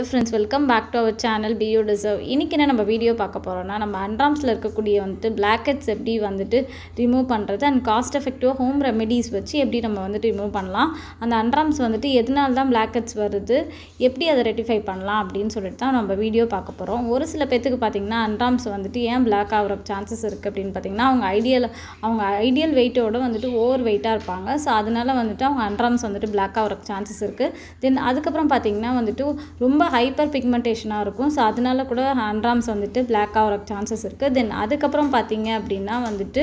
hello friends welcome back to our channel பியூ deserve இன்றைக்கி என்ன நம்ம வீடியோ பார்க்க போகிறோம்னா நம்ம அண்ட்ராம்ஸில் இருக்கக்கூடிய வந்துட்டு ஹெட்ஸ் எப்படி வந்துட்டு ரிமூவ் பண்ணுறது அண்ட் காஸ்ட் எஃபெக்டிவாக ஹோம் ரெமெடிஸ் வச்சு எப்படி நம்ம வந்துட்டு ரிமூவ் பண்ணலாம் அந்த அண்ட்ராம்ஸ் வந்துட்டு எதனால தான் ஹெட்ஸ் வருது எப்படி அதை ரெட்டிஃபை பண்ணலாம் அப்படின்னு சொல்லிட்டு தான் நம்ம வீடியோ பார்க்க போகிறோம் ஒரு சில பேத்துக்கு பார்த்திங்கன்னா அண்ட்ராம்ஸ் வந்துட்டு ஏன் பிளாக் ஆகிற சான்சஸ் இருக்குது அப்படின்னு பார்த்திங்கன்னா அவங்க ஐடியல் அவங்க ஐடியல் வெயிட்டோடு வந்துட்டு ஓவர் வெயிட்டாக இருப்பாங்க ஸோ அதனால் வந்துட்டு அவங்க அண்ட்ராம்ஸ் வந்துட்டு பிளாக் ஆகிற சான்சஸ் இருக்குது தென் அதுக்கப்புறம் பார்த்திங்கன்னா வந்துட்டு ரொம்ப ஹைப்பர் பிக்மெண்டேஷனாக இருக்கும் ஸோ அதனால கூட ஹேண்ட்ராம்ஸ் வந்துட்டு பிளாக் ஆகிற சான்சஸ் இருக்குது தென் அதுக்கப்புறம் பார்த்தீங்க அப்படின்னா வந்துட்டு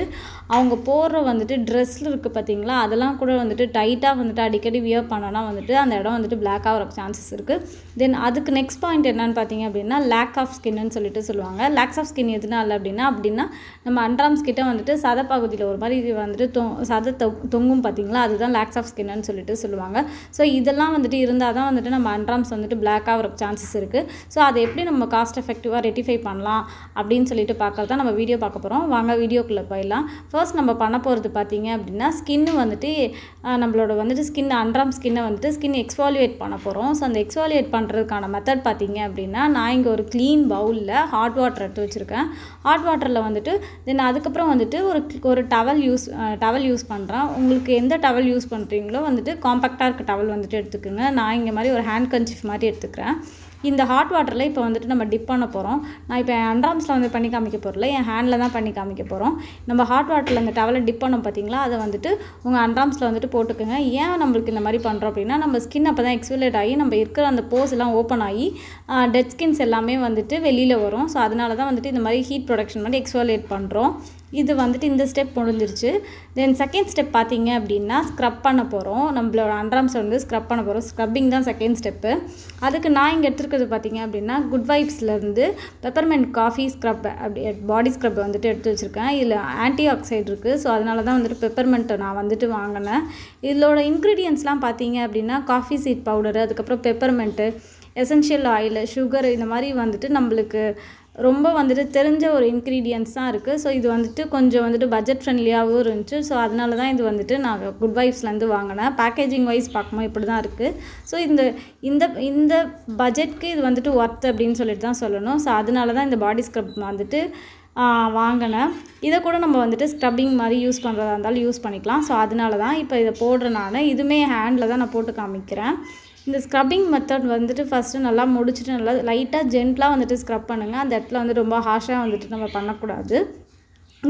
அவங்க போடுற வந்துட்டு ட்ரெஸ்ஸில் இருக்குது பார்த்தீங்களா அதெல்லாம் கூட வந்துட்டு டைட்டாக வந்துட்டு அடிக்கடி வியர் பண்ணோன்னா வந்துட்டு அந்த இடம் வந்துட்டு பிளாக் ஆகிற சான்சஸ் இருக்குது தென் அதுக்கு நெக்ஸ்ட் பாயிண்ட் என்னென்னு பார்த்தீங்க அப்படின்னா லேக் ஆஃப் ஸ்கின்னு சொல்லிட்டு சொல்லுவாங்க லேக்ஸ் ஆஃப் ஸ்கின் எதுனால அப்படின்னா அப்படின்னா நம்ம அண்ட்ராம்ஸ் கிட்ட வந்துட்டு சத பகுதியில் ஒரு மாதிரி வந்துட்டு தொ சத தொங்கும் பார்த்தீங்களா அதுதான் லேக்ஸ் ஆஃப் ஸ்கின்னு சொல்லிட்டு சொல்லுவாங்க ஸோ இதெல்லாம் வந்துட்டு இருந்தால் தான் வந்துட்டு நம்ம அண்ட்ராம்ஸ் வந்துட்டு பிளாக் ஆகிற சான்சஸ் இருக்குது ஸோ அதை எப்படி நம்ம காஸ்ட் எஃபெக்டிவாக ரெட்டிஃபை பண்ணலாம் அப்படின்னு சொல்லிட்டு பார்க்கறது தான் நம்ம வீடியோ பார்க்க போகிறோம் வாங்க வீடியோக்குள்ளே போயிடலாம் ஃபர்ஸ்ட் நம்ம பண்ண போகிறது பார்த்திங்க அப்படின்னா ஸ்கின்னு வந்துட்டு நம்மளோட வந்துட்டு ஸ்கின் அண்ட்ராம் ஸ்கின்னை வந்துட்டு ஸ்கின் எக்ஸ்வாலியேட் பண்ண போகிறோம் ஸோ அந்த எக்ஸ்வாலியேட் பண்ணுறதுக்கான மெத்தட் பார்த்திங்க அப்படின்னா நான் இங்கே ஒரு க்ளீன் பவுலில் ஹாட் வாட்டர் எடுத்து வச்சுருக்கேன் ஹாட் வாட்டரில் வந்துட்டு தென் அதுக்கப்புறம் வந்துட்டு ஒரு ஒரு டவல் யூஸ் டவல் யூஸ் பண்ணுறேன் உங்களுக்கு எந்த டவல் யூஸ் பண்ணுறீங்களோ வந்துட்டு காம்பேக்டாக இருக்க டவல் வந்துட்டு எடுத்துக்கோங்க நான் இங்கே மாதிரி ஒரு ஹேண்ட் கன்சிஃப் மாதிரி எடுத்துக்கிறேன் இந்த ஹாட் வாட்டரில் இப்போ வந்துட்டு நம்ம டிப் பண்ண போகிறோம் நான் இப்போ என் அண்ட்ராம்ஸில் வந்து பண்ணி காமிக்க போகிறல என் ஹேண்டில் தான் பண்ணி காமிக்க போகிறோம் நம்ம ஹாட் வாட்டரில் இந்த டவலை டிப் பண்ணோம் பார்த்தீங்களா அதை வந்துட்டு உங்கள் அண்ட்ராம்ஸில் வந்துட்டு போட்டுக்கோங்க ஏன் நம்மளுக்கு இந்த மாதிரி பண்ணுறோம் அப்படின்னா நம்ம ஸ்கின் அப்போ தான் எக்ஸ்பிலேட் ஆகி நம்ம இருக்கிற அந்த போஸ் எல்லாம் ஓப்பன் ஆகி டெட் ஸ்கின்ஸ் எல்லாமே வந்துட்டு வெளியில் வரும் ஸோ அதனால தான் வந்துட்டு இந்த மாதிரி ஹீட் ப்ரொடக்ஷன் மாதிரி எக்ஸ்வலேட் பண்ணுறோம் இது வந்துட்டு இந்த ஸ்டெப் முடிஞ்சிருச்சு தென் செகண்ட் ஸ்டெப் பார்த்தீங்க அப்படின்னா ஸ்க்ரப் பண்ண போகிறோம் நம்மளோட அண்ட்ராம்ஸ் வந்து ஸ்க்ரப் பண்ண போகிறோம் ஸ்க்ரப்பிங் தான் செகண்ட் ஸ்டெப்பு அதுக்கு நான் இங்கே எடுத்துருக்கிறது பார்த்தீங்க அப்படின்னா குட் வைப்ஸ்லேருந்து பெப்பர்மெண்ட் காஃபி ஸ்க்ரப் அப்படி பாடி ஸ்க்ரப் வந்துட்டு எடுத்து வச்சுருக்கேன் இதில் ஆன்டி ஆக்சைடு இருக்குது ஸோ அதனால தான் வந்துட்டு பெப்பர்மெண்ட்டை நான் வந்துட்டு வாங்கினேன் இதோட இன்க்ரீடியன்ஸ்லாம் பார்த்தீங்க அப்படின்னா காஃபி சீட் பவுடரு அதுக்கப்புறம் பெப்பர்மெண்ட்டு எசென்ஷியல் ஆயில் சுகர் இந்த மாதிரி வந்துட்டு நம்மளுக்கு ரொம்ப வந்துட்டு தெரிஞ்ச ஒரு இன்க்ரீடியன்ஸ் தான் இருக்குது ஸோ இது வந்துட்டு கொஞ்சம் வந்துட்டு பட்ஜெட் ஃப்ரெண்ட்லியாகவும் இருந்துச்சு ஸோ அதனால தான் இது வந்துட்டு நான் குட் வைஃப்ஸ்லேருந்து வாங்கினேன் பேக்கேஜிங் வைஸ் பார்க்கும்போது இப்படி தான் இருக்குது ஸோ இந்த இந்த இந்த பட்ஜெட்க்கு இது வந்துட்டு ஒர்த் அப்படின்னு சொல்லிட்டு தான் சொல்லணும் ஸோ அதனால தான் இந்த பாடி ஸ்க்ரப் வந்துட்டு வாங்கினேன் இதை கூட நம்ம வந்துட்டு ஸ்க்ரப்பிங் மாதிரி யூஸ் பண்ணுறதா இருந்தாலும் யூஸ் பண்ணிக்கலாம் ஸோ அதனால தான் இப்போ இதை போடுறேன் நான் இதுவுமே ஹேண்டில் தான் நான் போட்டு காமிக்கிறேன் இந்த ஸ்க்ரப்பிங் மெத்தட் வந்துட்டு ஃபஸ்ட்டு நல்லா முடிச்சுட்டு நல்லா லைட்டாக ஜென்ட்லாக வந்துட்டு ஸ்க்ரப் பண்ணுங்கள் அந்த இடத்துல வந்து ரொம்ப ஹாஷாக வந்துட்டு நம்ம பண்ணக்கூடாது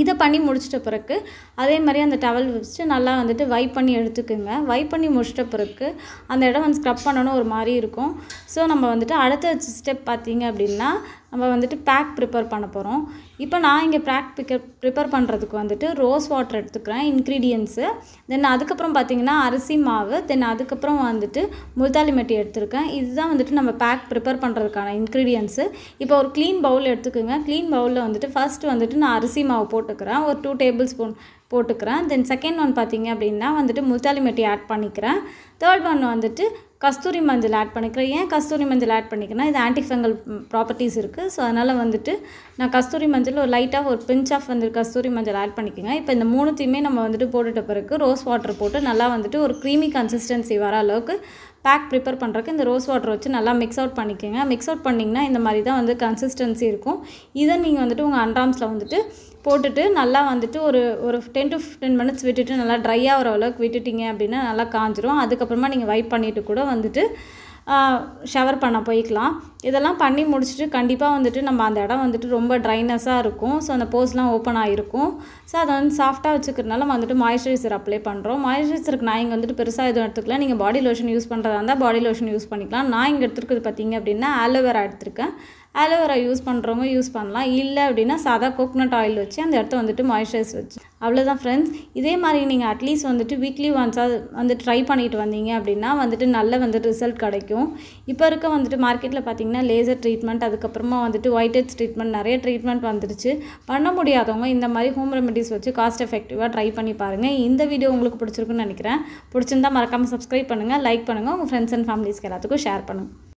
இதை பண்ணி முடிச்சிட்ட பிறகு அதே மாதிரி அந்த டவல் வச்சு நல்லா வந்துட்டு வைப் பண்ணி எடுத்துக்கோங்க வைப் பண்ணி முடிச்சிட்ட பிறகு அந்த இடம் வந்து ஸ்க்ரப் பண்ணணும் ஒரு மாதிரி இருக்கும் ஸோ நம்ம வந்துட்டு அடுத்த ஸ்டெப் பார்த்தீங்க அப்படின்னா நம்ம வந்துட்டு பேக் ப்ரிப்பேர் பண்ண போகிறோம் இப்போ நான் இங்கே பேக் பிக்கப் ப்ரிப்பேர் பண்ணுறதுக்கு வந்துட்டு ரோஸ் வாட்டர் எடுத்துக்கிறேன் இன்க்ரீடியன்ஸு தென் அதுக்கப்புறம் பார்த்திங்கன்னா அரிசி மாவு தென் அதுக்கப்புறம் வந்துட்டு முல்தாலி மெட்டி எடுத்துருக்கேன் இதுதான் வந்துட்டு நம்ம பேக் ப்ரிப்பேர் பண்ணுறதுக்கான இன்க்ரீடியன்ஸு இப்போ ஒரு க்ளீன் பவுல் எடுத்துக்கோங்க க்ளீன் பவுலில் வந்துட்டு ஃபஸ்ட்டு வந்துட்டு நான் அரிசி மாவு போட்டுக்கிறேன் ஒரு டூ டேபிள் ஸ்பூன் போட்டுக்கிறேன் தென் செகண்ட் ஒன் பார்த்திங்க அப்படின்னா வந்துட்டு முல்தாலி மெட்டி ஆட் பண்ணிக்கிறேன் தேர்ட் ஒன் வந்துட்டு கஸ்தூரி மஞ்சள் ஆட் பண்ணிக்கிறேன் ஏன் கஸ்தூரி மஞ்சள் ஆட் பண்ணிக்கிறேன்னா இது ஃபங்கல் ப்ராப்பர்ட்டிஸ் இருக்குது ஸோ அதனால் வந்துட்டு நான் கஸ்தூரி மஞ்சள் ஒரு லைட்டாக ஒரு பிஞ்ச் ஆஃப் வந்து கஸ்தூரி மஞ்சள் ஆட் பண்ணிக்கோங்க இப்போ இந்த மூணுத்தையுமே நம்ம வந்துட்டு போட்டுட்ட பிறகு ரோஸ் வாட்டர் போட்டு நல்லா வந்துட்டு ஒரு க்ரீமி கன்சிஸ்டன்சி வர அளவுக்கு பேக் ப்ரிப்பேர் பண்ணுறதுக்கு இந்த ரோஸ் வாட்டர் வச்சு நல்லா மிக்ஸ் அவுட் பண்ணிக்கோங்க மிக்ஸ் அவுட் பண்ணிங்கன்னா இந்த மாதிரி தான் வந்து கன்சிஸ்டன்சி இருக்கும் இதை நீங்கள் வந்துட்டு உங்கள் அண்ட்ராம்ஸில் வந்துட்டு போட்டுட்டு நல்லா வந்துட்டு ஒரு ஒரு டென் டு ஃபிஃப்டீன் மினிட்ஸ் விட்டுட்டு நல்லா ட்ரை ஆகிற அளவுக்கு விட்டுட்டிங்க அப்படின்னா நல்லா காஞ்சிரும் அதுக்கப்புறமா நீங்கள் வைப் பண்ணிவிட்டு கூட வந்துட்டு ஷவர் பண்ண போய்க்கலாம் இதெல்லாம் பண்ணி முடிச்சுட்டு கண்டிப்பாக வந்துட்டு நம்ம அந்த இடம் வந்துட்டு ரொம்ப ட்ரைனஸாக இருக்கும் ஸோ அந்த போஸ்லாம் ஓப்பன் ஆகிருக்கும் ஸோ அதை வந்து சாஃப்டாக வச்சுக்கிறதுனால வந்துட்டு மாய்ஸ்சரைசர் அப்ளை பண்ணுறோம் மாய்ஸ்சரைசருக்கு நான் இங்கே வந்துட்டு பெருசாக எதுவும் எடுத்துக்கலாம் நீங்கள் பாடி லோஷன் யூஸ் பண்ணுறதா இருந்தால் பாடி லோஷன் யூஸ் பண்ணிக்கலாம் நான் இங்கே எடுத்துருக்குது பார்த்தீங்க அப்படின்னா ஆலோவேரா எடுத்திருக்கேன் அலோவேரா யூஸ் பண்ணுறவங்க யூஸ் பண்ணலாம் இல்லை அப்படின்னா சாதா கோகோனட் ஆயில் வச்சு அந்த இடத்த வந்துட்டு மாய்ஸ்சரைஸ் வச்சு அவ்வளோதான் ஃப்ரெண்ட்ஸ் இதே மாதிரி நீங்கள் அட்லீஸ்ட் வந்துட்டு வீக்லி ஒன்ஸாக வந்து ட்ரை பண்ணிட்டு வந்தீங்க அப்படின்னா வந்துட்டு நல்ல வந்துட்டு ரிசல்ட் கிடைக்கும் இப்போ இருக்க வந்துட்டு மார்க்கெட்டில் பார்த்தீங்கன்னா லேசர் ட்ரீட்மெண்ட் அதுக்கப்புறமா வந்துட்டு ஒயிட் ஹெட்ஸ் ட்ரீட்மெண்ட் நிறைய ட்ரீட்மெண்ட் வந்துருச்சு பண்ண முடியாதவங்க இந்த மாதிரி ஹோம் ரெமெடிஸ் வச்சு காஸ்ட் எஃபெக்டிவாக ட்ரை பண்ணி பாருங்கள் இந்த வீடியோ உங்களுக்கு பிடிச்சிருக்குன்னு நினைக்கிறேன் பிடிச்சிருந்தா மறக்காமல் சப்ஸ்கிரைப் பண்ணுங்கள் லைக் பண்ணுங்கள் உங்கள் ஃப்ரெண்ட்ஸ் அண்ட் ஃபேமிலிஸ்க்கு எல்லாத்துக்கும் ஷேர் பண்ணுங்கள்